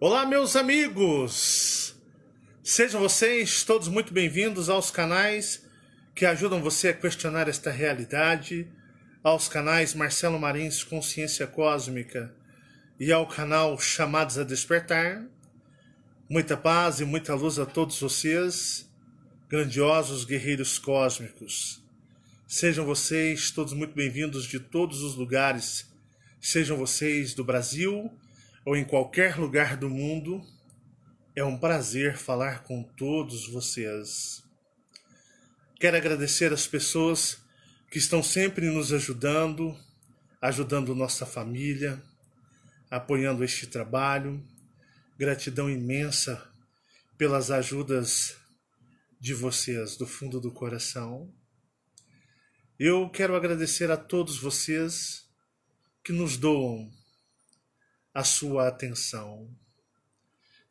Olá, meus amigos! Sejam vocês todos muito bem-vindos aos canais que ajudam você a questionar esta realidade, aos canais Marcelo Marins Consciência Cósmica e ao canal Chamados a Despertar. Muita paz e muita luz a todos vocês, grandiosos guerreiros cósmicos. Sejam vocês todos muito bem-vindos de todos os lugares. Sejam vocês do Brasil, ou em qualquer lugar do mundo, é um prazer falar com todos vocês. Quero agradecer as pessoas que estão sempre nos ajudando, ajudando nossa família, apoiando este trabalho. Gratidão imensa pelas ajudas de vocês do fundo do coração. Eu quero agradecer a todos vocês que nos doam a sua atenção,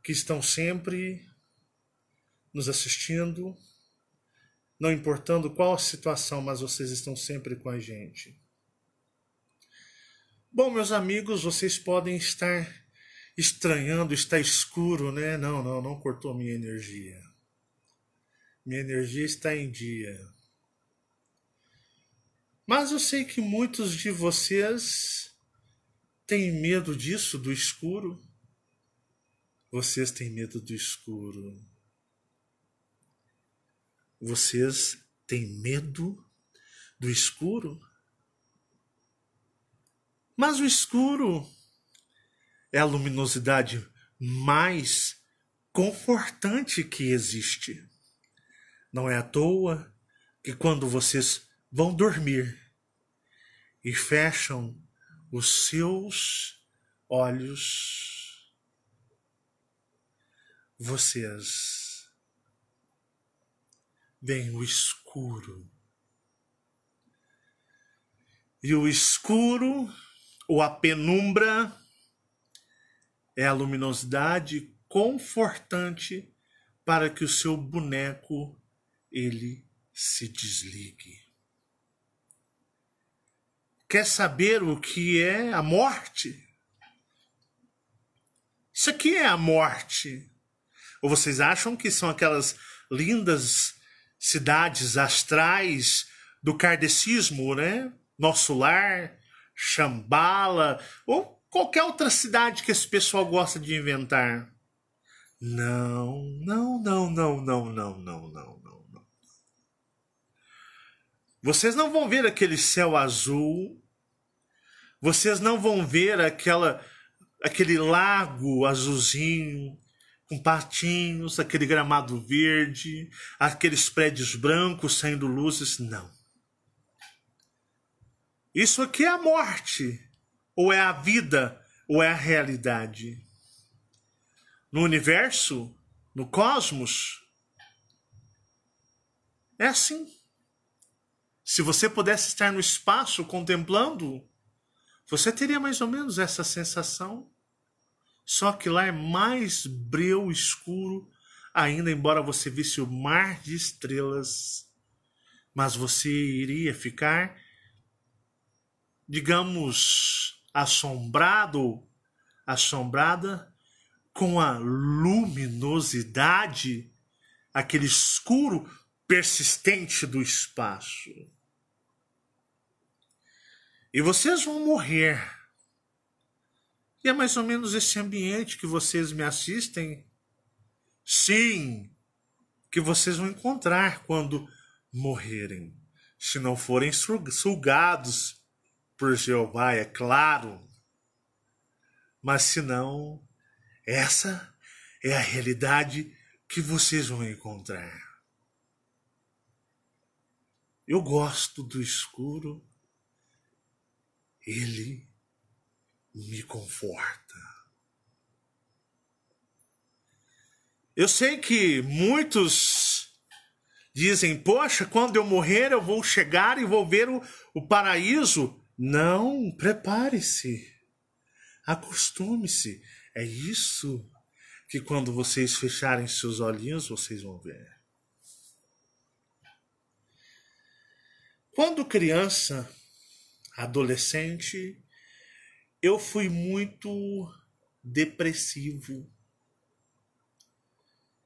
que estão sempre nos assistindo, não importando qual a situação, mas vocês estão sempre com a gente. Bom, meus amigos, vocês podem estar estranhando, está escuro, né? Não, não, não cortou minha energia. Minha energia está em dia. Mas eu sei que muitos de vocês tem medo disso, do escuro? Vocês têm medo do escuro. Vocês têm medo do escuro? Mas o escuro é a luminosidade mais confortante que existe. Não é à toa que quando vocês vão dormir e fecham os seus olhos, vocês veem o escuro. E o escuro, ou a penumbra, é a luminosidade confortante para que o seu boneco ele se desligue quer saber o que é a morte? Isso aqui é a morte. Ou vocês acham que são aquelas lindas cidades astrais do kardecismo, né? Nosso Lar, Chambala, ou qualquer outra cidade que esse pessoal gosta de inventar. não, não, não, não, não, não, não, não. Vocês não vão ver aquele céu azul. Vocês não vão ver aquela aquele lago azulzinho com patinhos, aquele gramado verde, aqueles prédios brancos saindo luzes, não. Isso aqui é a morte, ou é a vida, ou é a realidade. No universo, no cosmos, é assim se você pudesse estar no espaço contemplando, você teria mais ou menos essa sensação. Só que lá é mais breu escuro, ainda embora você visse o mar de estrelas, mas você iria ficar, digamos, assombrado, assombrada com a luminosidade, aquele escuro persistente do espaço. E vocês vão morrer. E é mais ou menos esse ambiente que vocês me assistem. Sim, que vocês vão encontrar quando morrerem, se não forem sulgados por Jeová, é claro. Mas se não, essa é a realidade que vocês vão encontrar. Eu gosto do escuro ele me conforta. Eu sei que muitos dizem: Poxa, quando eu morrer eu vou chegar e vou ver o, o paraíso. Não, prepare-se, acostume-se. É isso que quando vocês fecharem seus olhinhos vocês vão ver. Quando criança, adolescente, eu fui muito depressivo.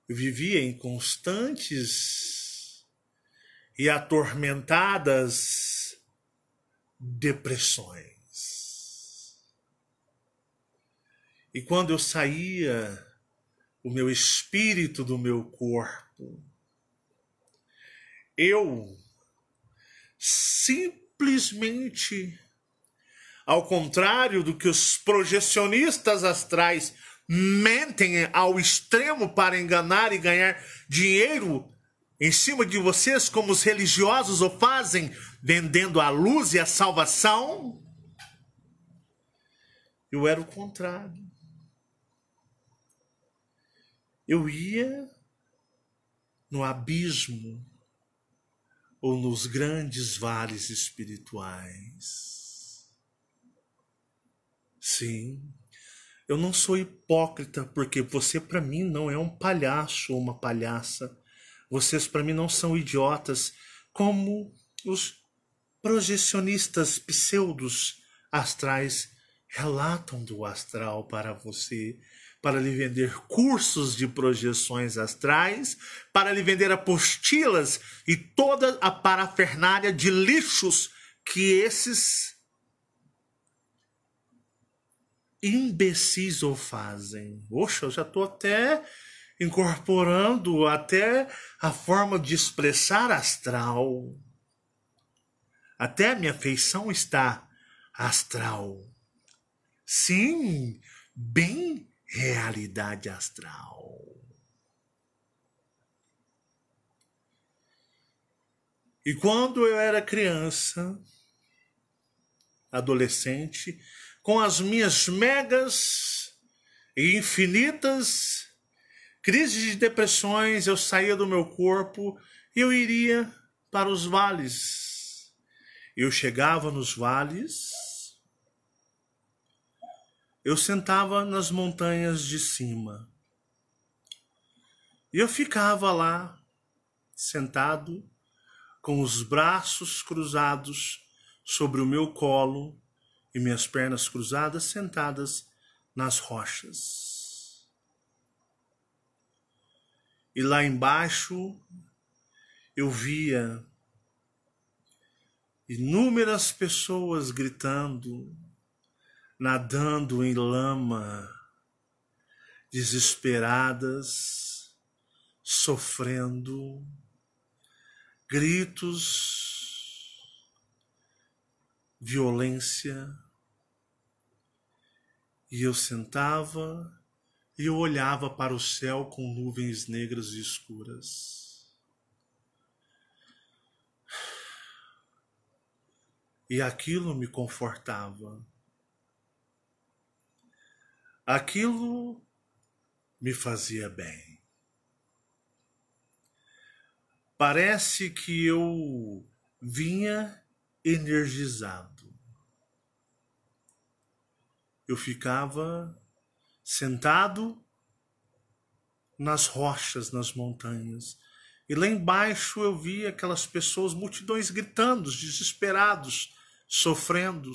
Eu vivia em constantes e atormentadas depressões. E quando eu saía, o meu espírito do meu corpo, eu simplesmente simplesmente, ao contrário do que os projecionistas astrais mentem ao extremo para enganar e ganhar dinheiro em cima de vocês, como os religiosos o fazem, vendendo a luz e a salvação. Eu era o contrário. Eu ia no abismo ou nos grandes vales espirituais. Sim, eu não sou hipócrita porque você para mim não é um palhaço ou uma palhaça. Vocês para mim não são idiotas como os projecionistas pseudos astrais relatam do astral para você para lhe vender cursos de projeções astrais, para lhe vender apostilas e toda a parafernália de lixos que esses imbecis o fazem. Poxa, eu já estou até incorporando até a forma de expressar astral. Até a minha feição está astral. Sim, bem realidade astral. E quando eu era criança, adolescente, com as minhas megas e infinitas crises de depressões, eu saía do meu corpo e eu iria para os vales. Eu chegava nos vales eu sentava nas montanhas de cima. E eu ficava lá, sentado, com os braços cruzados sobre o meu colo e minhas pernas cruzadas, sentadas nas rochas. E lá embaixo eu via inúmeras pessoas gritando, nadando em lama, desesperadas, sofrendo, gritos, violência. E eu sentava e eu olhava para o céu com nuvens negras e escuras. E aquilo me confortava. Aquilo me fazia bem. Parece que eu vinha energizado. Eu ficava sentado nas rochas, nas montanhas. E lá embaixo eu via aquelas pessoas, multidões gritando, desesperados, sofrendo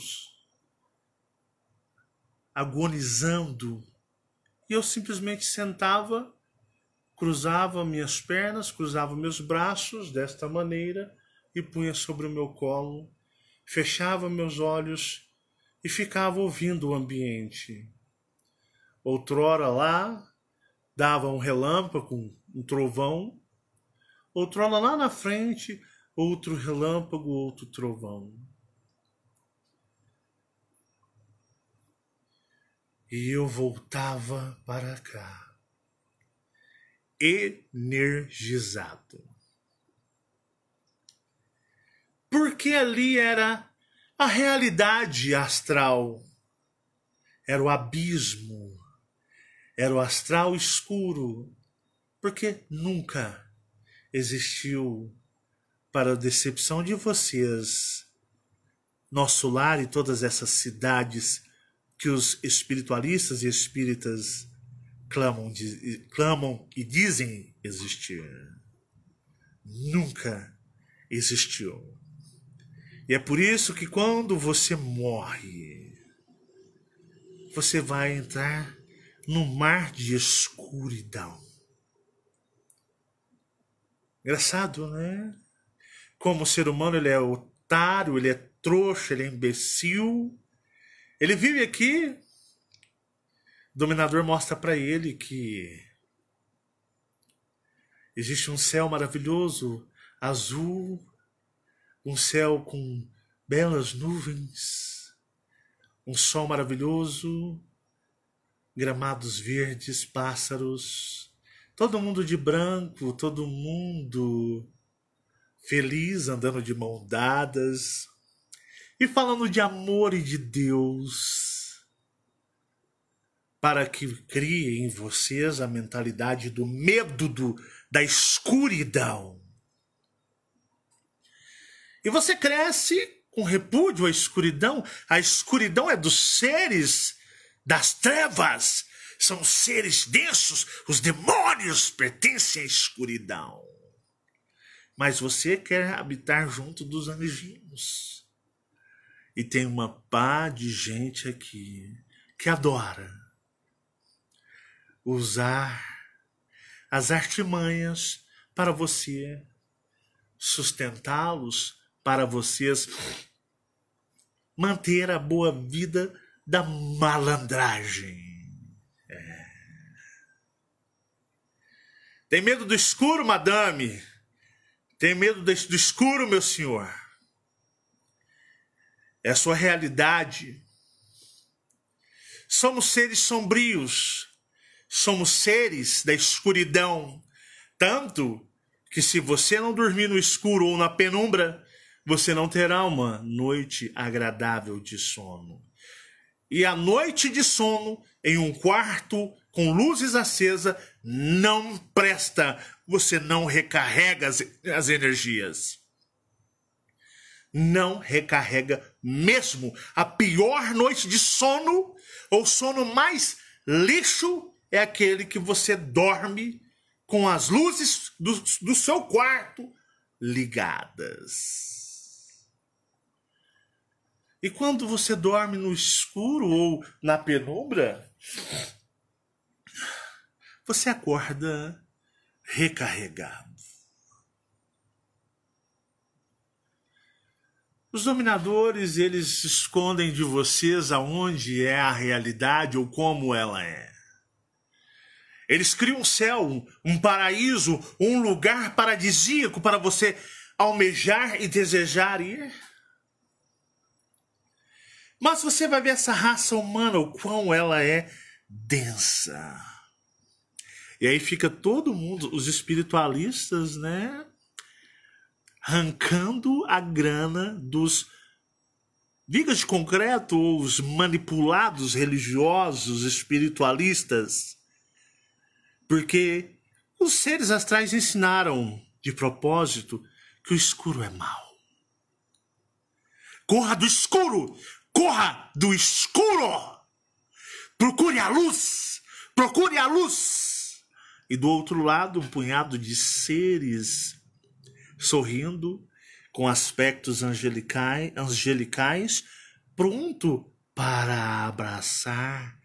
agonizando. E eu simplesmente sentava, cruzava minhas pernas, cruzava meus braços desta maneira e punha sobre o meu colo, fechava meus olhos e ficava ouvindo o ambiente. Outrora lá dava um relâmpago, um trovão, outrora lá na frente outro relâmpago, outro trovão. e eu voltava para cá, energizado. Porque ali era a realidade astral, era o abismo, era o astral escuro, porque nunca existiu, para a decepção de vocês, nosso lar e todas essas cidades que os espiritualistas e espíritas clamam, clamam e dizem existir. Nunca existiu. E é por isso que quando você morre, você vai entrar no mar de escuridão. Engraçado, né? Como o ser humano, ele é otário, ele é trouxa, ele é imbecil ele vive aqui. O dominador mostra para ele que existe um céu maravilhoso, azul, um céu com belas nuvens, um sol maravilhoso, gramados verdes, pássaros, todo mundo de branco, todo mundo feliz andando de mão dadas. E falando de amor e de Deus, para que crie em vocês a mentalidade do medo do, da escuridão. E você cresce com repúdio à escuridão. A escuridão é dos seres das trevas. São seres densos. Os demônios pertencem à escuridão. Mas você quer habitar junto dos anjinhos e tem uma pá de gente aqui que adora usar as artimanhas para você sustentá-los, para vocês manter a boa vida da malandragem. É. Tem medo do escuro, madame? Tem medo do escuro, meu senhor? é a sua realidade. Somos seres sombrios, somos seres da escuridão, tanto que se você não dormir no escuro ou na penumbra, você não terá uma noite agradável de sono. E a noite de sono em um quarto com luzes acesa não presta, você não recarrega as, as energias não recarrega mesmo. A pior noite de sono, ou sono mais lixo, é aquele que você dorme com as luzes do, do seu quarto ligadas. E quando você dorme no escuro ou na penumbra, você acorda recarregado. Os dominadores, eles escondem de vocês aonde é a realidade ou como ela é. Eles criam um céu, um paraíso, um lugar paradisíaco para você almejar e desejar ir. Mas você vai ver essa raça humana, o quão ela é densa. E aí fica todo mundo, os espiritualistas, né? arrancando a grana dos vigas de concreto ou os manipulados religiosos, espiritualistas, porque os seres astrais ensinaram de propósito que o escuro é mal. Corra do escuro! Corra do escuro! Procure a luz! Procure a luz! E do outro lado, um punhado de seres sorrindo, com aspectos angelicais, angelicais pronto para abraçar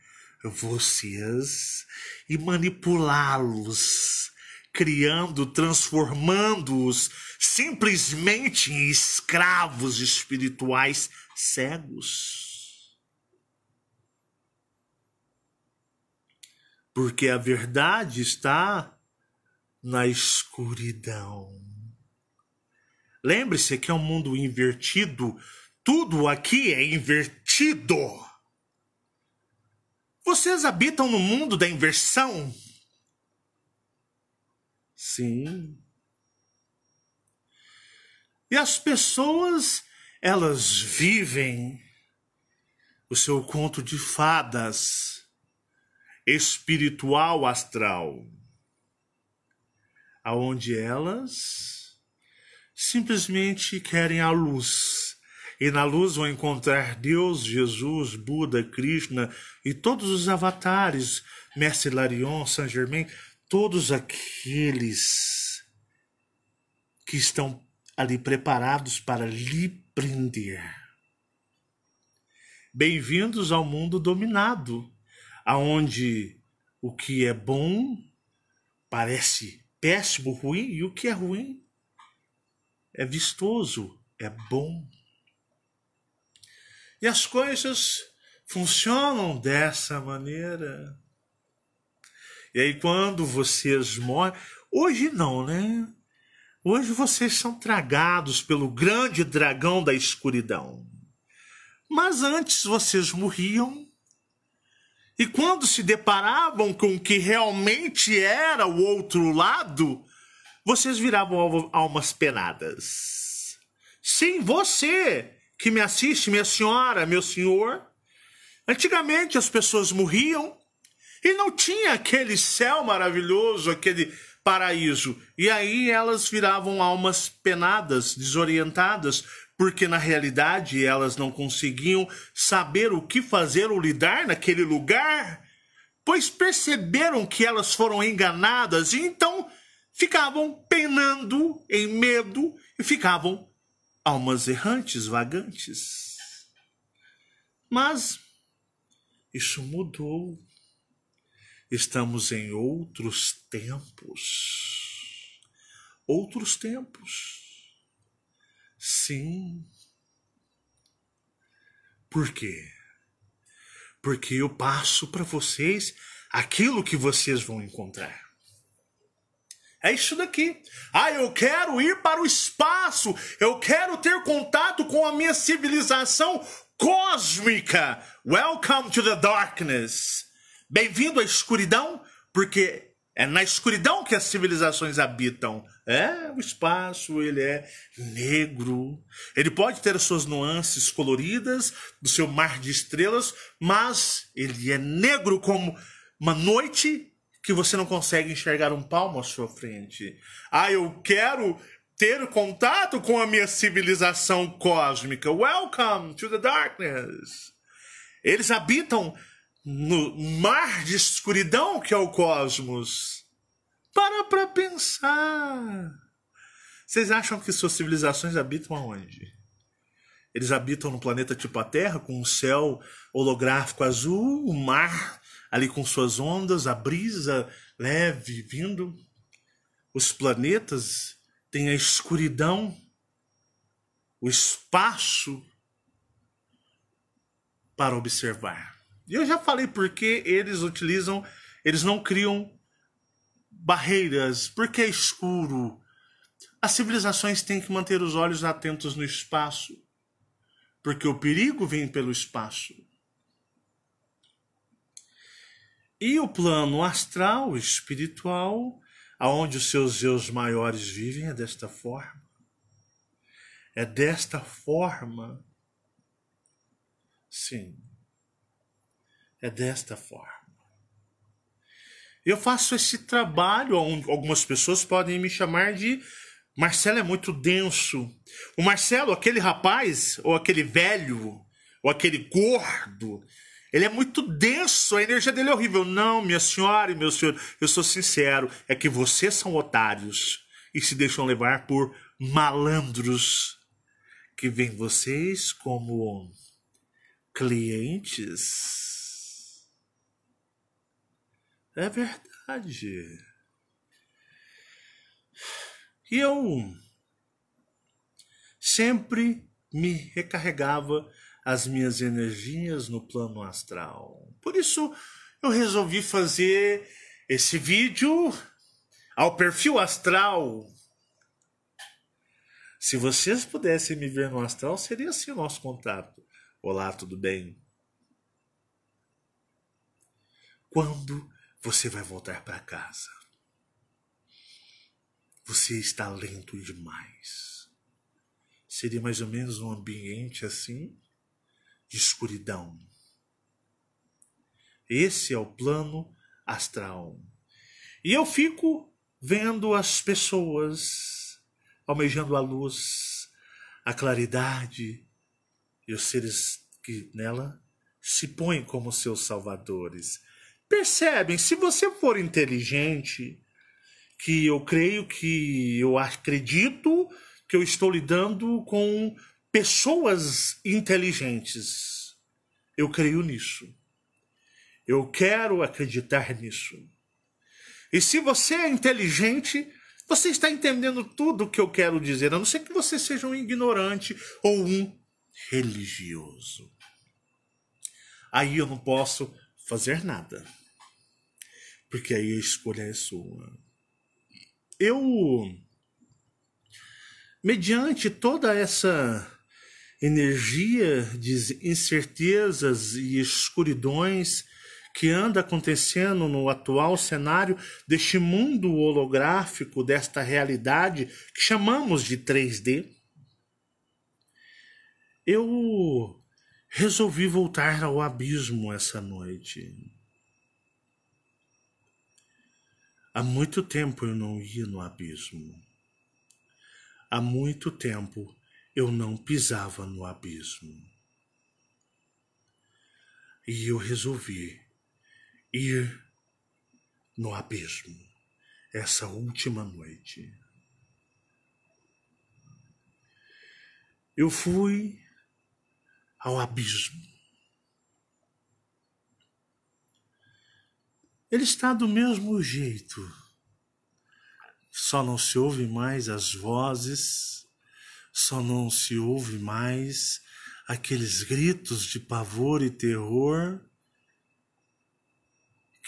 vocês e manipulá-los, criando, transformando-os simplesmente em escravos espirituais cegos. Porque a verdade está na escuridão. Lembre-se que é um mundo invertido. Tudo aqui é invertido. Vocês habitam no mundo da inversão? Sim. E as pessoas, elas vivem o seu conto de fadas espiritual astral, aonde elas simplesmente querem a luz. E na luz vão encontrar Deus, Jesus, Buda, Krishna e todos os avatares, Mestre Larion, Saint Germain, todos aqueles que estão ali preparados para lhe prender. Bem-vindos ao mundo dominado, aonde o que é bom parece péssimo, ruim, e o que é ruim é vistoso, é bom. E as coisas funcionam dessa maneira. E aí, quando vocês morrem. Hoje não, né? Hoje vocês são tragados pelo grande dragão da escuridão. Mas antes vocês morriam. E quando se deparavam com o que realmente era o outro lado, vocês viravam almas penadas. Sim, você que me assiste, minha senhora, meu senhor. Antigamente as pessoas morriam e não tinha aquele céu maravilhoso, aquele paraíso. E aí elas viravam almas penadas, desorientadas, porque na realidade elas não conseguiam saber o que fazer ou lidar naquele lugar, pois perceberam que elas foram enganadas e então ficavam penando em medo e ficavam almas errantes, vagantes. Mas isso mudou. Estamos em outros tempos. Outros tempos. Sim. Por quê? Porque eu passo para vocês aquilo que vocês vão encontrar. É isso daqui. Ah, eu quero ir para o espaço, eu quero ter contato com a minha civilização cósmica. Welcome to the darkness. Bem-vindo à escuridão, porque é na escuridão que as civilizações habitam. É, o espaço, ele é negro. Ele pode ter as suas nuances coloridas, do seu mar de estrelas, mas ele é negro como uma noite que você não consegue enxergar um palmo à sua frente. Ah, eu quero ter contato com a minha civilização cósmica. Welcome to the darkness. Eles habitam no mar de escuridão que é o cosmos. Para para pensar. Vocês acham que suas civilizações habitam aonde? Eles habitam no planeta tipo a Terra, com um céu holográfico azul, o um mar ali com suas ondas, a brisa leve vindo, os planetas têm a escuridão, o espaço para observar. E eu já falei que eles utilizam, eles não criam barreiras, porque é escuro. As civilizações têm que manter os olhos atentos no espaço, porque o perigo vem pelo espaço. E o plano astral, espiritual, aonde os seus eus maiores vivem, é desta forma. É desta forma. Sim. É desta forma. Eu faço esse trabalho, algumas pessoas podem me chamar de Marcelo é muito denso. O Marcelo, aquele rapaz, ou aquele velho, ou aquele gordo, ele é muito denso, a energia dele é horrível. Não, minha senhora e meu senhor, eu sou sincero, é que vocês são otários e se deixam levar por malandros que veem vocês como clientes. É verdade. E eu sempre me recarregava as minhas energias no plano astral. Por isso eu resolvi fazer esse vídeo ao perfil astral. Se vocês pudessem me ver no astral, seria assim o nosso contato. Olá, tudo bem? Quando você vai voltar para casa? Você está lento demais. Seria mais ou menos um ambiente assim de escuridão. Esse é o plano astral. E eu fico vendo as pessoas almejando a luz, a claridade e os seres que nela se põem como seus salvadores. Percebem, se você for inteligente, que eu creio que eu acredito que eu estou lidando com pessoas inteligentes. Eu creio nisso. Eu quero acreditar nisso. E se você é inteligente, você está entendendo tudo o que eu quero dizer, a não ser que você seja um ignorante ou um religioso. Aí eu não posso fazer nada. Porque aí a escolha é sua. Eu mediante toda essa energia de incertezas e escuridões que anda acontecendo no atual cenário deste mundo holográfico, desta realidade que chamamos de 3D, eu resolvi voltar ao abismo essa noite. Há muito tempo eu não ia no abismo. Há muito tempo eu não pisava no abismo. E eu resolvi ir no abismo essa última noite. Eu fui ao abismo. Ele está do mesmo jeito, só não se ouve mais as vozes só não se ouve mais aqueles gritos de pavor e terror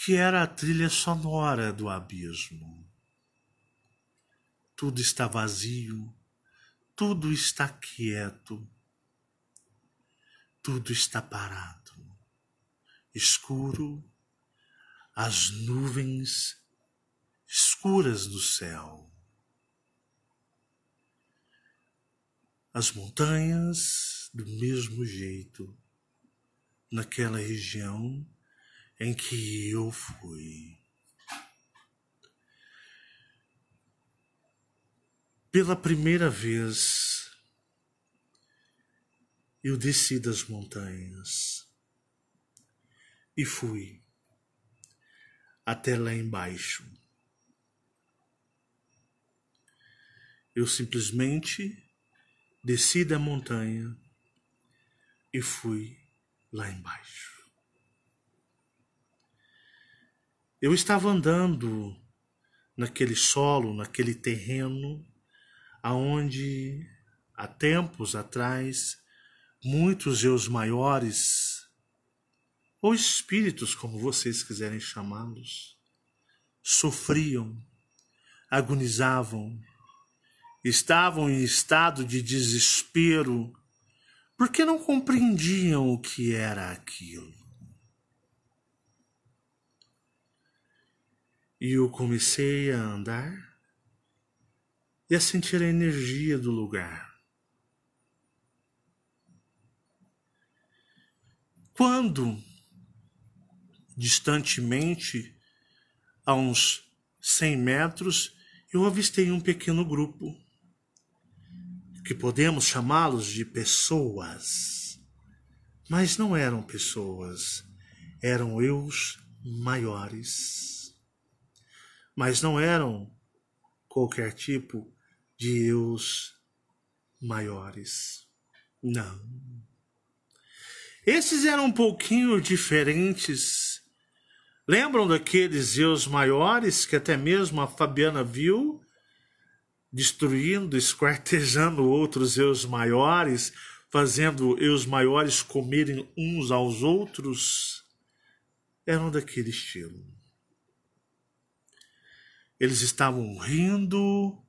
que era a trilha sonora do abismo. Tudo está vazio, tudo está quieto, tudo está parado, escuro, as nuvens escuras do céu. As montanhas, do mesmo jeito, naquela região em que eu fui. Pela primeira vez, eu desci das montanhas e fui até lá embaixo. Eu simplesmente desci da montanha e fui lá embaixo. Eu estava andando naquele solo, naquele terreno, aonde há tempos atrás muitos eus maiores ou espíritos, como vocês quiserem chamá-los, sofriam, agonizavam, estavam em estado de desespero porque não compreendiam o que era aquilo. E eu comecei a andar e a sentir a energia do lugar. Quando, distantemente, a uns 100 metros, eu avistei um pequeno grupo que podemos chamá-los de pessoas. Mas não eram pessoas, eram eus maiores. Mas não eram qualquer tipo de eus maiores. Não. Esses eram um pouquinho diferentes. Lembram daqueles eus maiores que até mesmo a Fabiana viu destruindo, esquartejando outros eus maiores, fazendo eus maiores comerem uns aos outros, eram daquele estilo. Eles estavam rindo,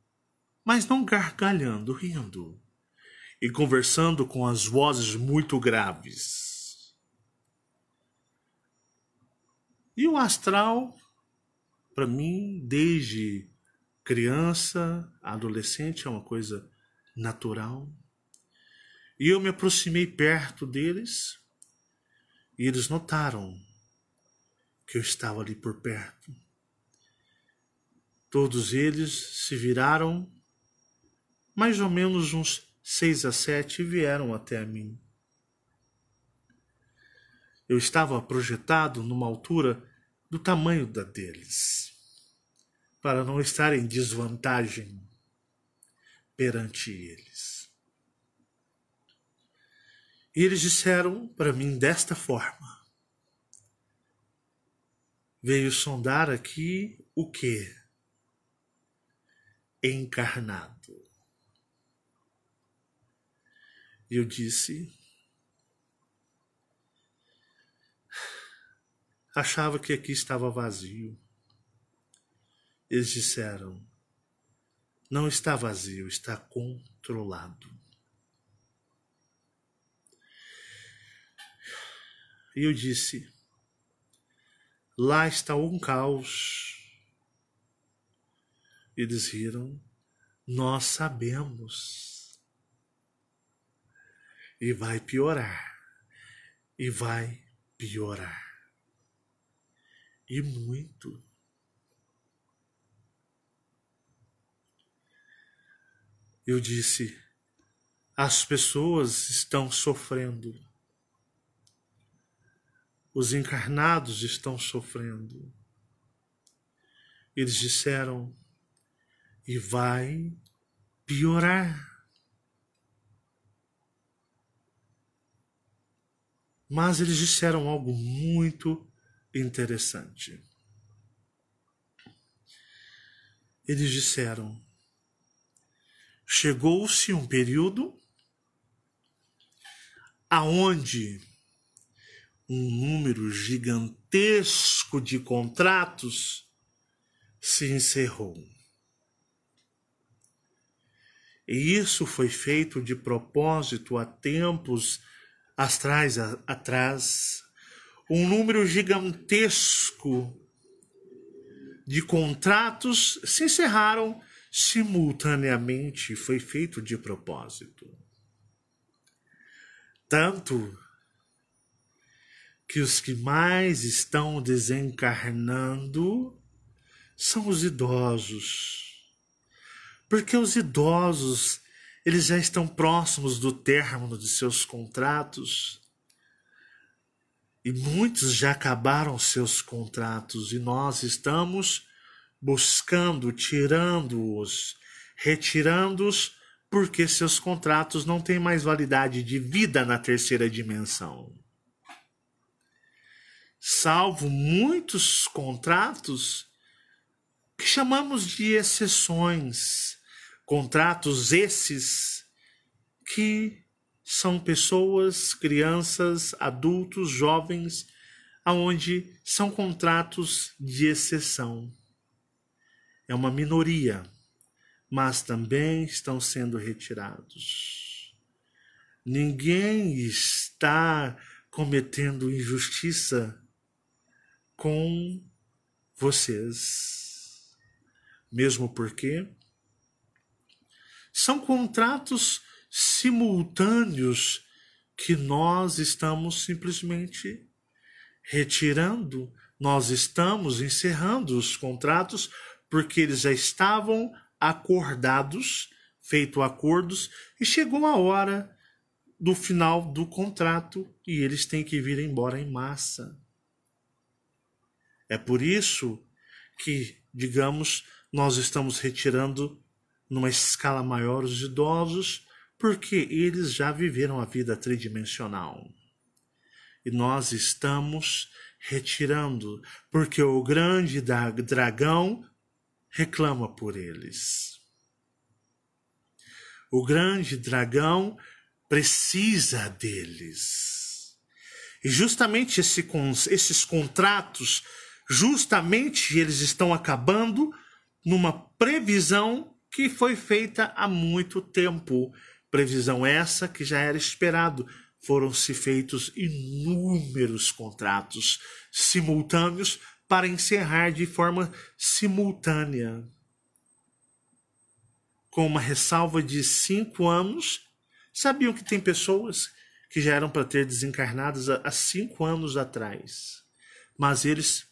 mas não gargalhando, rindo, e conversando com as vozes muito graves. E o astral, para mim, desde criança, adolescente, é uma coisa natural. E eu me aproximei perto deles e eles notaram que eu estava ali por perto. Todos eles se viraram, mais ou menos uns seis a sete, e vieram até a mim. Eu estava projetado numa altura do tamanho da deles para não estar em desvantagem perante eles. E eles disseram para mim desta forma: Veio sondar aqui o que? Encarnado. E eu disse: Achava que aqui estava vazio. Eles disseram: não está vazio, está controlado. E eu disse: lá está um caos. Eles riram, nós sabemos. E vai piorar, e vai piorar. E muito. Eu disse: as pessoas estão sofrendo. Os encarnados estão sofrendo. Eles disseram: e vai piorar. Mas eles disseram algo muito interessante. Eles disseram: chegou-se um período aonde um número gigantesco de contratos se encerrou. E isso foi feito de propósito há tempos atrás, atrás um número gigantesco de contratos se encerraram simultaneamente foi feito de propósito. Tanto que os que mais estão desencarnando são os idosos. Porque os idosos, eles já estão próximos do término de seus contratos. E muitos já acabaram seus contratos e nós estamos buscando, tirando-os, retirando-os, porque seus contratos não têm mais validade de vida na terceira dimensão. Salvo muitos contratos que chamamos de exceções, contratos esses que são pessoas, crianças, adultos, jovens, aonde são contratos de exceção é uma minoria, mas também estão sendo retirados. Ninguém está cometendo injustiça com vocês, mesmo porque são contratos simultâneos que nós estamos simplesmente retirando, nós estamos encerrando os contratos porque eles já estavam acordados, feito acordos, e chegou a hora do final do contrato e eles têm que vir embora em massa. É por isso que, digamos, nós estamos retirando numa escala maior os idosos, porque eles já viveram a vida tridimensional. E nós estamos retirando, porque o grande dragão reclama por eles. O grande dragão precisa deles. E justamente esse, esses contratos, justamente eles estão acabando numa previsão que foi feita há muito tempo. Previsão essa que já era esperado. Foram-se feitos inúmeros contratos simultâneos para encerrar de forma simultânea, com uma ressalva de cinco anos. Sabiam que tem pessoas que já eram para ter desencarnadas há cinco anos atrás, mas eles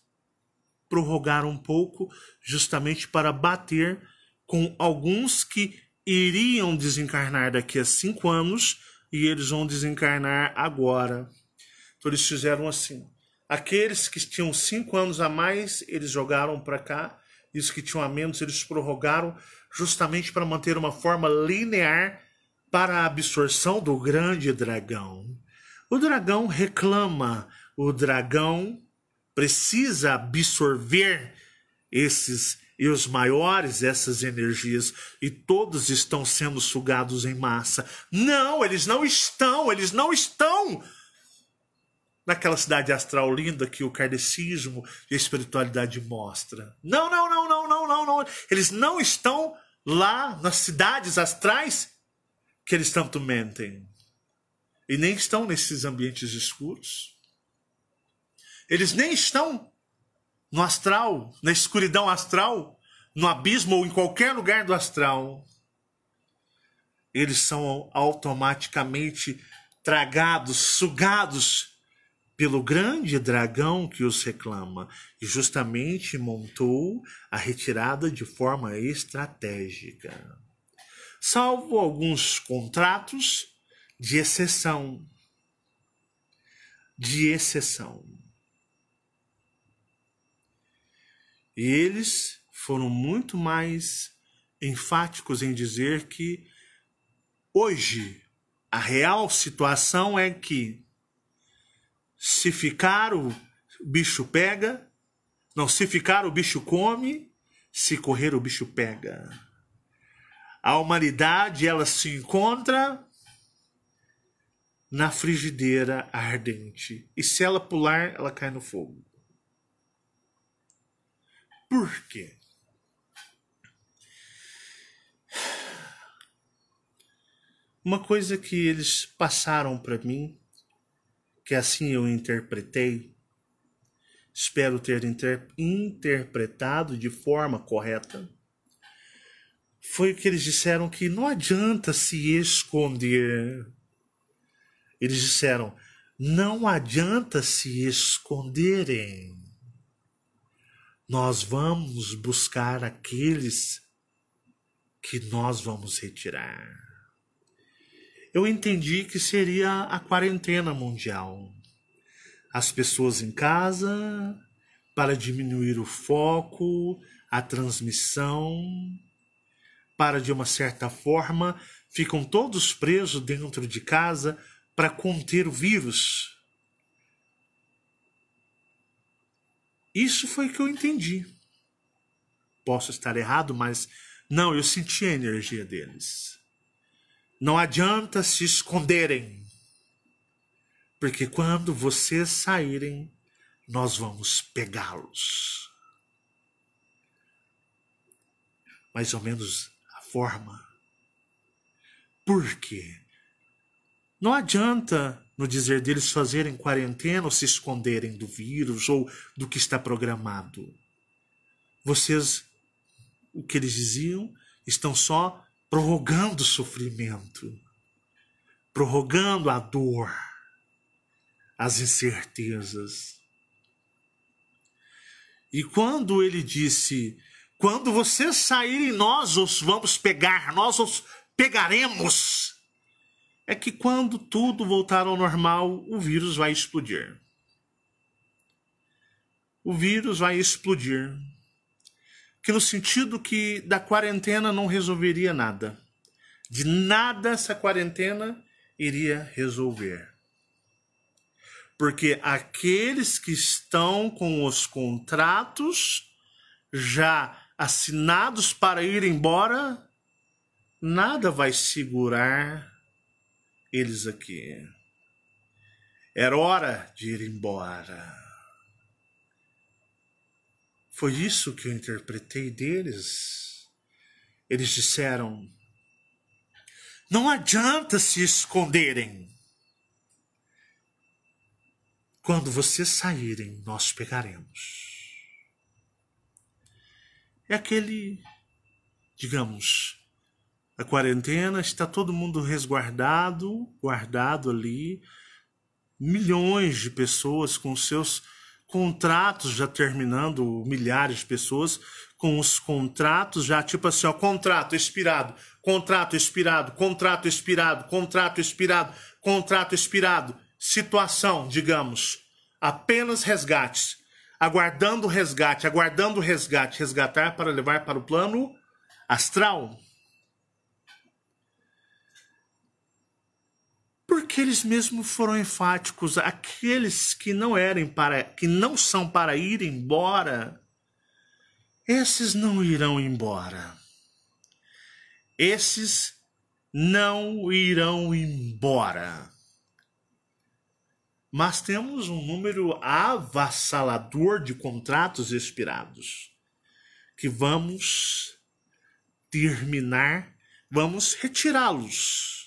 prorrogaram um pouco justamente para bater com alguns que iriam desencarnar daqui a cinco anos e eles vão desencarnar agora. Então eles fizeram assim. Aqueles que tinham cinco anos a mais, eles jogaram para cá, e os que tinham a menos, eles prorrogaram, justamente para manter uma forma linear para a absorção do grande dragão. O dragão reclama, o dragão precisa absorver esses e os maiores essas energias e todos estão sendo sugados em massa. Não, eles não estão, eles não estão naquela cidade astral linda que o kardecismo e a espiritualidade mostra. Não, não, não, não, não, não, não. Eles não estão lá nas cidades astrais que eles tanto mentem. E nem estão nesses ambientes escuros. Eles nem estão no astral, na escuridão astral, no abismo ou em qualquer lugar do astral. Eles são automaticamente tragados, sugados pelo grande dragão que os reclama e justamente montou a retirada de forma estratégica. Salvo alguns contratos de exceção. De exceção. E eles foram muito mais enfáticos em dizer que hoje a real situação é que se ficar, o bicho pega. Não, se ficar, o bicho come. Se correr, o bicho pega. A humanidade, ela se encontra na frigideira ardente. E se ela pular, ela cai no fogo. Por quê? Uma coisa que eles passaram para mim que assim eu interpretei. Espero ter inter interpretado de forma correta. Foi o que eles disseram que não adianta se esconder. Eles disseram: não adianta se esconderem. Nós vamos buscar aqueles que nós vamos retirar eu entendi que seria a quarentena mundial. As pessoas em casa, para diminuir o foco, a transmissão, para de uma certa forma, ficam todos presos dentro de casa para conter o vírus. Isso foi o que eu entendi. Posso estar errado, mas não, eu senti a energia deles. Não adianta se esconderem, porque quando vocês saírem, nós vamos pegá-los. Mais ou menos a forma. Por quê? Não adianta no dizer deles fazerem quarentena ou se esconderem do vírus ou do que está programado. Vocês, o que eles diziam, estão só prorrogando o sofrimento, prorrogando a dor, as incertezas. E quando ele disse: Quando vocês saírem, nós os vamos pegar, nós os pegaremos. É que quando tudo voltar ao normal, o vírus vai explodir. O vírus vai explodir que no sentido que da quarentena não resolveria nada. De nada essa quarentena iria resolver. Porque aqueles que estão com os contratos já assinados para ir embora, nada vai segurar eles aqui. Era hora de ir embora. Foi isso que eu interpretei deles. Eles disseram: Não adianta se esconderem. Quando vocês saírem, nós pegaremos. É aquele, digamos, a quarentena, está todo mundo resguardado, guardado ali, milhões de pessoas com seus contratos já terminando, milhares de pessoas, com os contratos já, tipo assim, ó, contrato expirado, contrato expirado, contrato expirado, contrato expirado, contrato expirado. Situação, digamos, apenas resgates. Aguardando resgate, aguardando resgate, resgatar para levar para o plano astral. porque eles mesmos foram enfáticos. Aqueles que não eram para, que não são para ir embora, esses não irão embora. Esses não irão embora. Mas temos um número avassalador de contratos expirados que vamos terminar, vamos retirá-los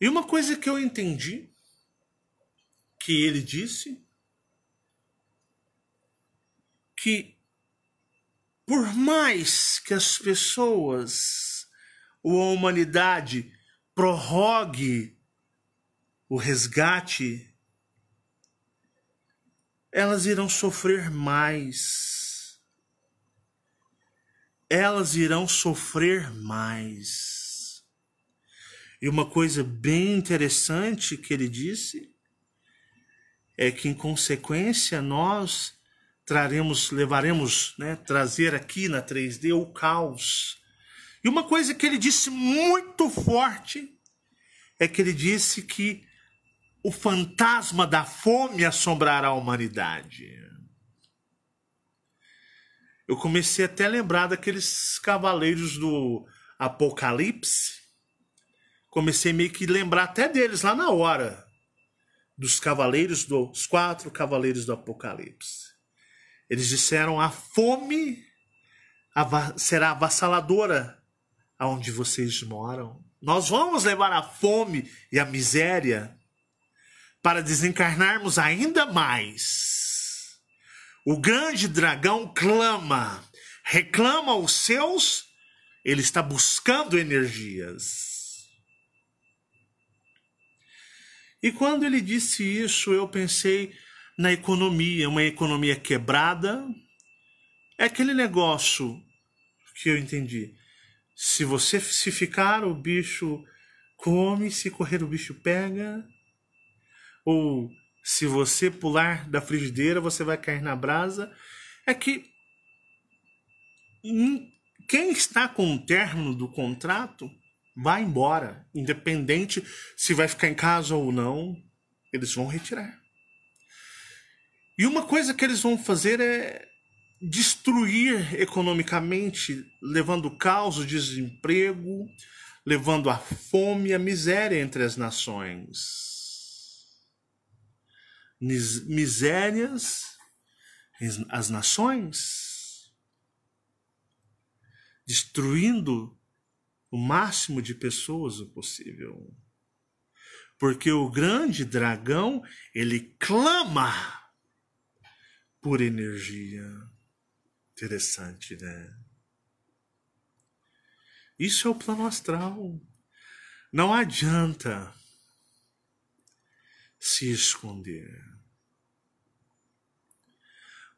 E uma coisa que eu entendi que ele disse que por mais que as pessoas ou a humanidade prorrogue o resgate, elas irão sofrer mais. Elas irão sofrer mais. E uma coisa bem interessante que ele disse é que, em consequência, nós traremos, levaremos, né, trazer aqui na 3D o caos. E uma coisa que ele disse muito forte é que ele disse que o fantasma da fome assombrará a humanidade. Eu comecei até a lembrar daqueles cavaleiros do Apocalipse comecei meio que lembrar até deles lá na hora. Dos cavaleiros dos quatro cavaleiros do Apocalipse. Eles disseram: a fome será avassaladora aonde vocês moram. Nós vamos levar a fome e a miséria para desencarnarmos ainda mais. O grande dragão clama, reclama os seus, ele está buscando energias. E quando ele disse isso, eu pensei na economia, uma economia quebrada. É aquele negócio que eu entendi. Se você se ficar, o bicho come, se correr, o bicho pega. Ou se você pular da frigideira, você vai cair na brasa. É que quem está com o término do contrato Vai embora, independente se vai ficar em casa ou não, eles vão retirar. E uma coisa que eles vão fazer é destruir economicamente, levando caos, o desemprego, levando a fome e a miséria entre as nações. Misérias as nações, destruindo o máximo de pessoas o possível. Porque o grande dragão, ele clama por energia. Interessante, né? Isso é o plano astral. Não adianta se esconder.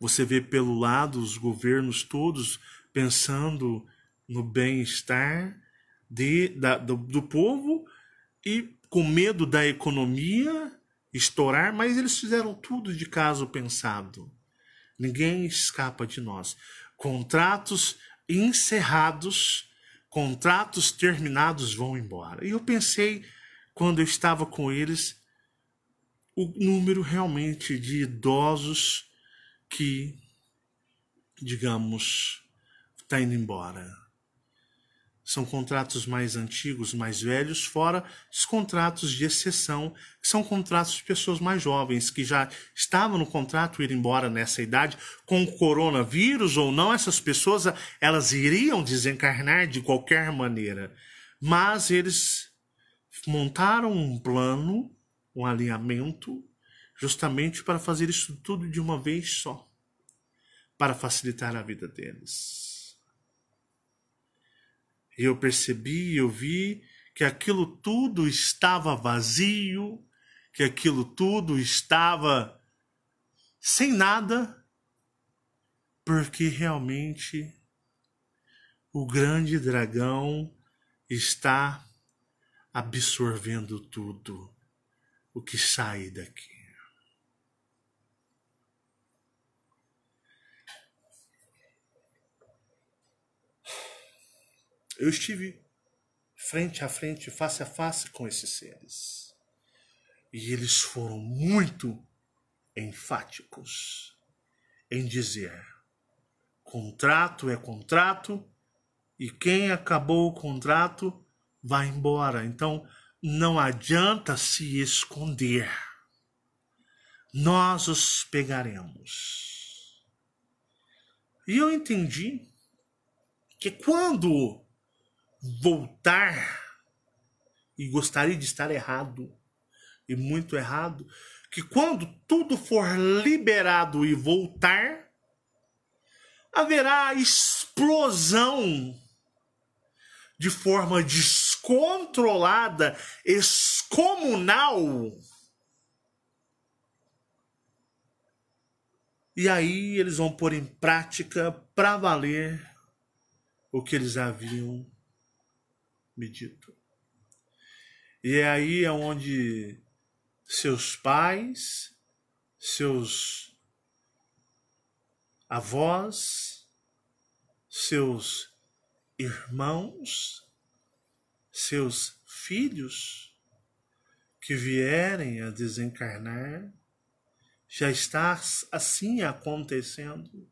Você vê pelo lado os governos todos pensando no bem-estar de, da, do, do povo e com medo da economia estourar, mas eles fizeram tudo de caso pensado. Ninguém escapa de nós. Contratos encerrados, contratos terminados vão embora. E eu pensei, quando eu estava com eles, o número realmente de idosos que, digamos, está indo embora são contratos mais antigos, mais velhos, fora os contratos de exceção, que são contratos de pessoas mais jovens, que já estavam no contrato ir embora nessa idade, com o coronavírus ou não, essas pessoas elas iriam desencarnar de qualquer maneira. Mas eles montaram um plano, um alinhamento, justamente para fazer isso tudo de uma vez só, para facilitar a vida deles. E eu percebi, eu vi que aquilo tudo estava vazio, que aquilo tudo estava sem nada, porque realmente o grande dragão está absorvendo tudo o que sai daqui. Eu estive frente a frente, face a face com esses seres. E eles foram muito enfáticos em dizer: contrato é contrato, e quem acabou o contrato vai embora. Então não adianta se esconder. Nós os pegaremos. E eu entendi que quando voltar e gostaria de estar errado e muito errado que quando tudo for liberado e voltar haverá explosão de forma descontrolada, excomunal. E aí eles vão pôr em prática para valer o que eles haviam medito. E é aí onde seus pais, seus avós, seus irmãos, seus filhos que vierem a desencarnar, já está assim acontecendo,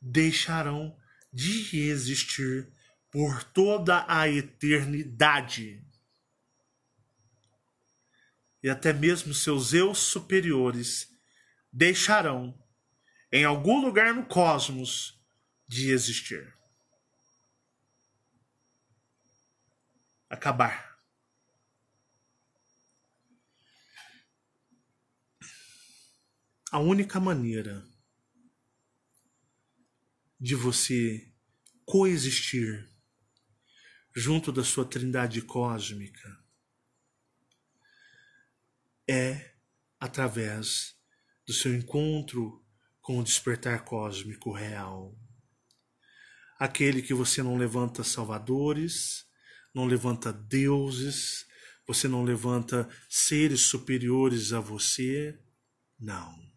deixarão de existir por toda a eternidade. E até mesmo seus eus superiores deixarão, em algum lugar no cosmos, de existir. Acabar. A única maneira de você coexistir junto da sua trindade cósmica, é através do seu encontro com o despertar cósmico real. Aquele que você não levanta salvadores, não levanta deuses, você não levanta seres superiores a você. Não.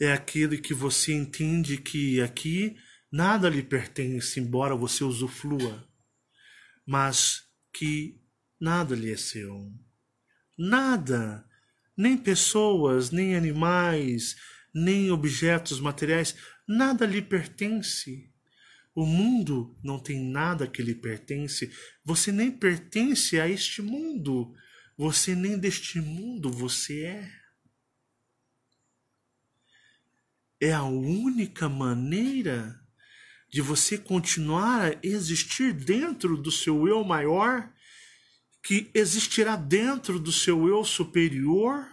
É aquele que você entende que aqui Nada lhe pertence, embora você usufrua, mas que nada lhe é seu. Nada, nem pessoas, nem animais, nem objetos materiais, nada lhe pertence. O mundo não tem nada que lhe pertence. Você nem pertence a este mundo. Você nem deste mundo você é. É a única maneira de você continuar a existir dentro do seu eu maior, que existirá dentro do seu eu superior,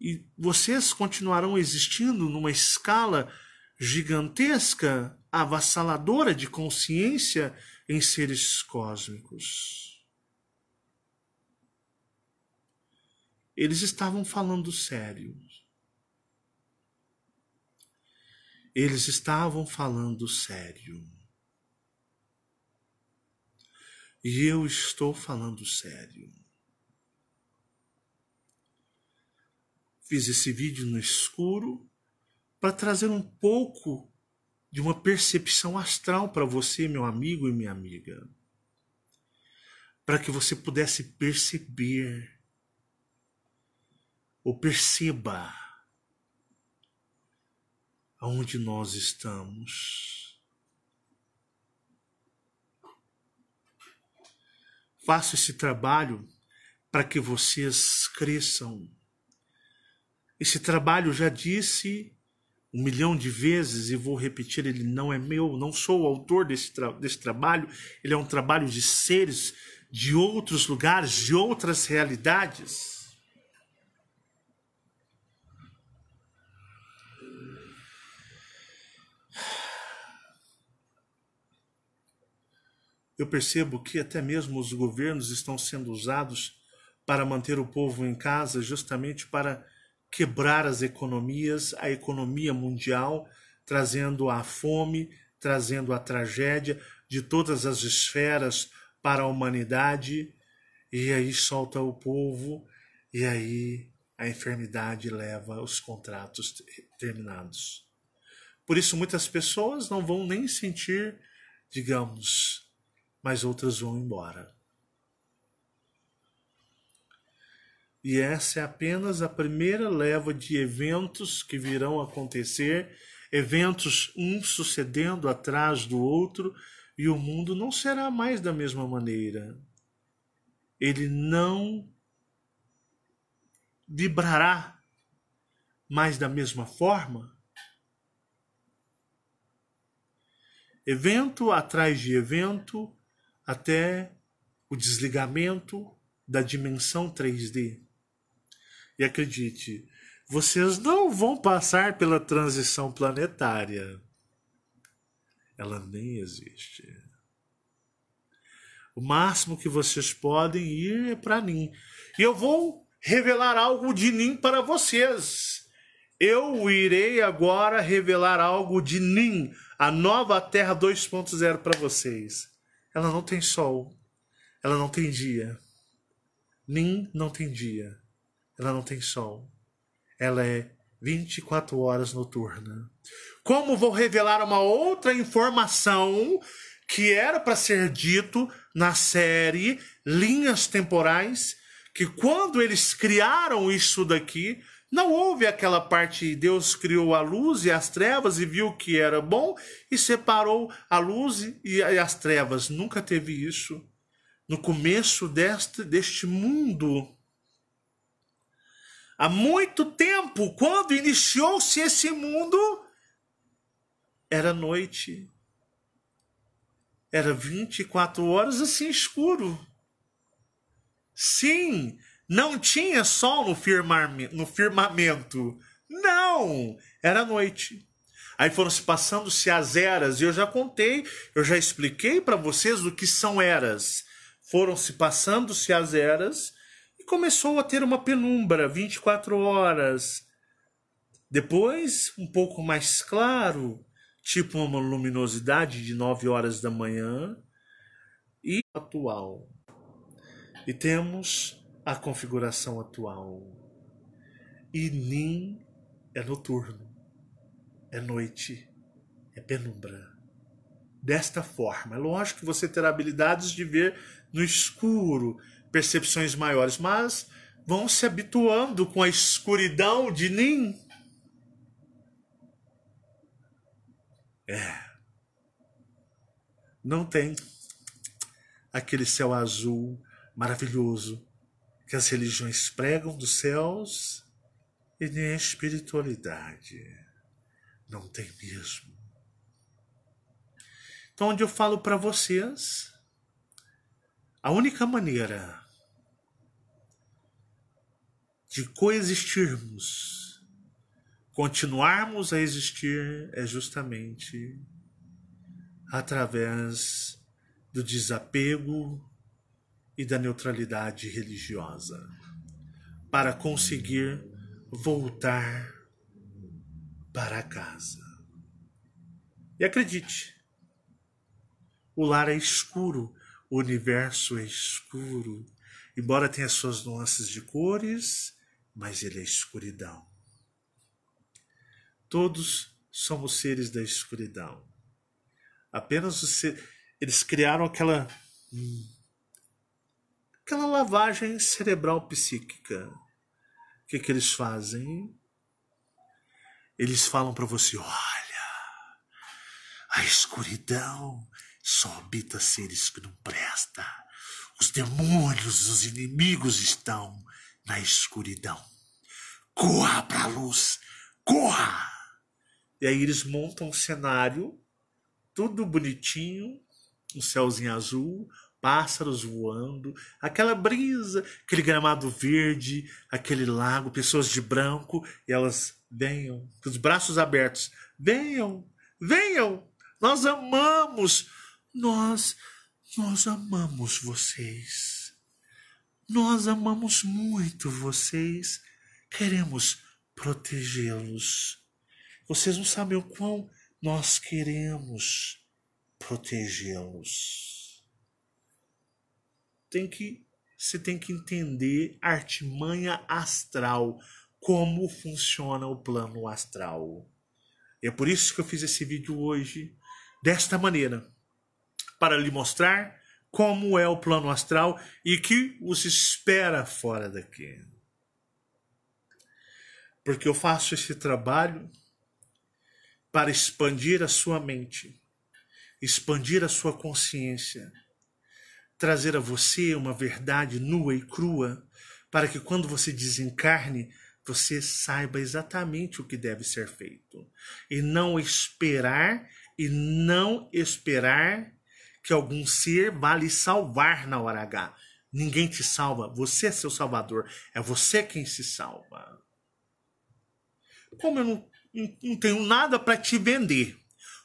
e vocês continuarão existindo numa escala gigantesca, avassaladora de consciência em seres cósmicos. Eles estavam falando sério. Eles estavam falando sério. E eu estou falando sério. Fiz esse vídeo no escuro para trazer um pouco de uma percepção astral para você, meu amigo e minha amiga. Para que você pudesse perceber ou perceba aonde nós estamos. Faça esse trabalho para que vocês cresçam. Esse trabalho já disse um milhão de vezes e vou repetir, ele não é meu, não sou o autor desse, tra desse trabalho, ele é um trabalho de seres de outros lugares, de outras realidades. Eu percebo que até mesmo os governos estão sendo usados para manter o povo em casa, justamente para quebrar as economias, a economia mundial, trazendo a fome, trazendo a tragédia de todas as esferas para a humanidade, e aí solta o povo, e aí a enfermidade leva os contratos terminados. Por isso, muitas pessoas não vão nem sentir, digamos, mas outras vão embora. E essa é apenas a primeira leva de eventos que virão acontecer, eventos um sucedendo atrás do outro, e o mundo não será mais da mesma maneira. Ele não vibrará mais da mesma forma. Evento atrás de evento, até o desligamento da dimensão 3D. E acredite, vocês não vão passar pela transição planetária. Ela nem existe. O máximo que vocês podem ir é para mim. E eu vou revelar algo de mim para vocês. Eu irei agora revelar algo de mim, a nova Terra 2.0 para vocês. Ela não tem sol. Ela não tem dia. Nem não tem dia. Ela não tem sol. Ela é 24 horas noturna. Como vou revelar uma outra informação que era para ser dito na série Linhas Temporais, que quando eles criaram isso daqui, não houve aquela parte Deus criou a luz e as trevas e viu que era bom e separou a luz e as trevas. Nunca teve isso. No começo deste, deste mundo, há muito tempo, quando iniciou-se esse mundo, era noite. Era 24 horas assim escuro. Sim, não tinha sol no, firmame, no firmamento. Não! Era noite. Aí foram se passando-se as eras, e eu já contei, eu já expliquei para vocês o que são eras. Foram se passando-se as eras e começou a ter uma penumbra, 24 horas. Depois, um pouco mais claro, tipo uma luminosidade de 9 horas da manhã e atual. E temos a configuração atual. E Nin é noturno, é noite, é penumbra. Desta forma, é lógico que você terá habilidades de ver no escuro, percepções maiores, mas vão se habituando com a escuridão de Nin. É. Não tem aquele céu azul maravilhoso que as religiões pregam dos céus e nem a espiritualidade. Não tem mesmo. Então, onde eu falo para vocês, a única maneira de coexistirmos, continuarmos a existir, é justamente através do desapego e da neutralidade religiosa, para conseguir voltar para casa. E acredite, o lar é escuro, o universo é escuro, embora tenha suas nuances de cores, mas ele é escuridão. Todos somos seres da escuridão. Apenas os seres, eles criaram aquela hum, aquela lavagem cerebral psíquica. O que, que eles fazem? Eles falam para você: olha, a escuridão só habita seres que não presta. Os demônios, os inimigos estão na escuridão. Corra para a luz, corra! E aí eles montam um cenário, tudo bonitinho, um céuzinho azul, pássaros voando, aquela brisa, aquele gramado verde, aquele lago, pessoas de branco, e elas venham, com os braços abertos, venham, venham, nós amamos, nós, nós amamos vocês, nós amamos muito vocês, queremos protegê-los. Vocês não sabem o quão nós queremos protegê-los tem que você tem que entender artimanha astral, como funciona o plano astral. É por isso que eu fiz esse vídeo hoje desta maneira, para lhe mostrar como é o plano astral e que os espera fora daqui. Porque eu faço esse trabalho para expandir a sua mente, expandir a sua consciência trazer a você uma verdade nua e crua, para que quando você desencarne, você saiba exatamente o que deve ser feito. E não esperar, e não esperar que algum ser vá lhe salvar na hora H. Ninguém te salva, você é seu salvador, é você quem se salva. Como eu não, não tenho nada para te vender,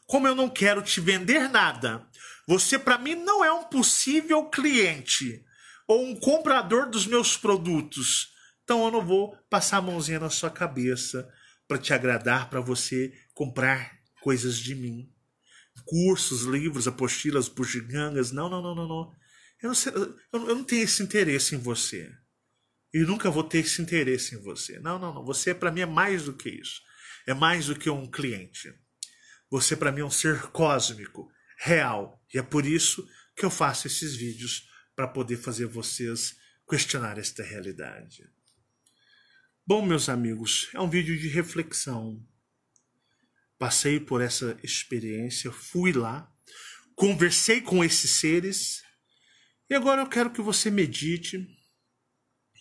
como eu não quero te vender nada, você, para mim, não é um possível cliente ou um comprador dos meus produtos. Então eu não vou passar a mãozinha na sua cabeça para te agradar, para você comprar coisas de mim. Cursos, livros, apostilas, bugigangas. Não, não, não, não, não. Eu não, sei, eu, eu não tenho esse interesse em você. E nunca vou ter esse interesse em você. Não, não, não. Você, para mim, é mais do que isso. É mais do que um cliente. Você, para mim, é um ser cósmico real. E é por isso que eu faço esses vídeos para poder fazer vocês questionar esta realidade. Bom, meus amigos, é um vídeo de reflexão. Passei por essa experiência, fui lá, conversei com esses seres e agora eu quero que você medite,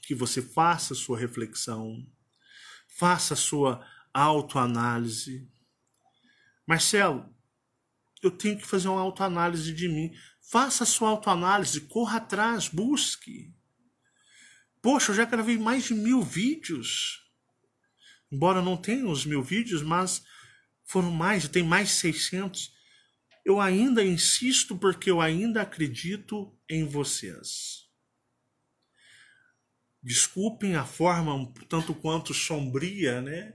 que você faça sua reflexão, faça sua autoanálise. Marcelo, eu tenho que fazer uma autoanálise de mim. Faça a sua autoanálise, corra atrás, busque. Poxa, eu já gravei mais de mil vídeos. Embora não tenha os mil vídeos, mas foram mais, tem mais 600. Eu ainda insisto porque eu ainda acredito em vocês. Desculpem a forma um tanto quanto sombria, né?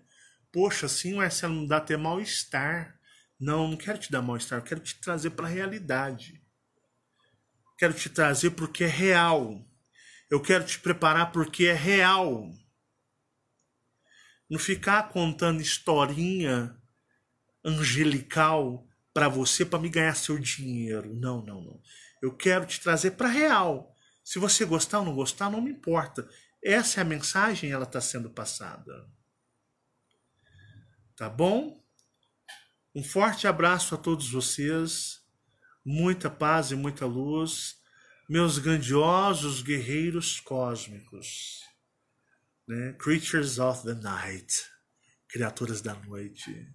Poxa, assim, Marcelo, não dá até mal-estar. Não, não quero te dar mal-estar, quero te trazer para a realidade. Quero te trazer porque é real. Eu quero te preparar porque é real. Não ficar contando historinha angelical para você para me ganhar seu dinheiro. Não, não, não. Eu quero te trazer para real. Se você gostar ou não gostar, não me importa. Essa é a mensagem, ela está sendo passada. Tá bom? Um forte abraço a todos vocês, muita paz e muita luz, meus grandiosos guerreiros cósmicos, né? Creatures of the Night, criaturas da noite.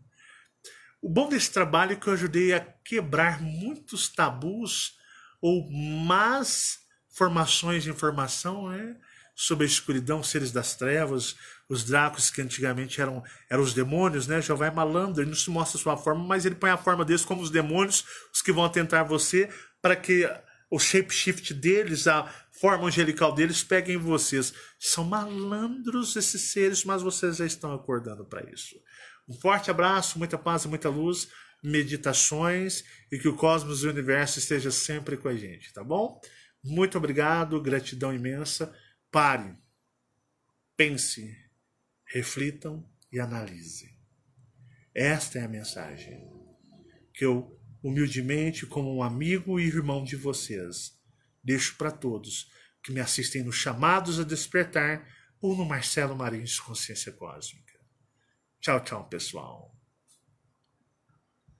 O bom desse trabalho é que eu ajudei a quebrar muitos tabus ou más formações de informação, né? sob a escuridão, seres das trevas, os dracos que antigamente eram, eram os demônios, né? Já Vai malandro, ele não se mostra a sua forma, mas ele põe a forma deles como os demônios, os que vão atentar você, para que o shapeshift deles, a forma angelical deles, peguem vocês. São malandros esses seres, mas vocês já estão acordando para isso. Um forte abraço, muita paz e muita luz, meditações e que o cosmos e o universo esteja sempre com a gente, tá bom? Muito obrigado, gratidão imensa. Pare, pense, reflitam e analisem. Esta é a mensagem que eu, humildemente, como um amigo e irmão de vocês, deixo para todos que me assistem no Chamados a Despertar ou no Marcelo Marins Consciência Cósmica. Tchau, tchau, pessoal.